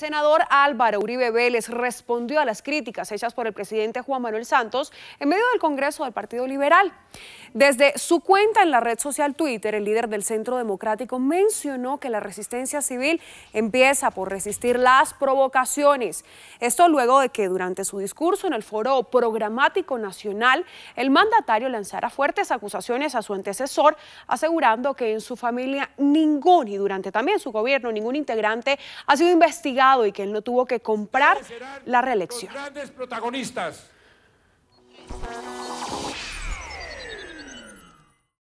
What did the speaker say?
senador Álvaro Uribe Vélez respondió a las críticas hechas por el presidente Juan Manuel Santos en medio del Congreso del Partido Liberal. Desde su cuenta en la red social Twitter, el líder del Centro Democrático mencionó que la resistencia civil empieza por resistir las provocaciones. Esto luego de que durante su discurso en el Foro Programático Nacional, el mandatario lanzara fuertes acusaciones a su antecesor, asegurando que en su familia ningún y durante también su gobierno ningún integrante ha sido investigado y que él no tuvo que comprar la reelección.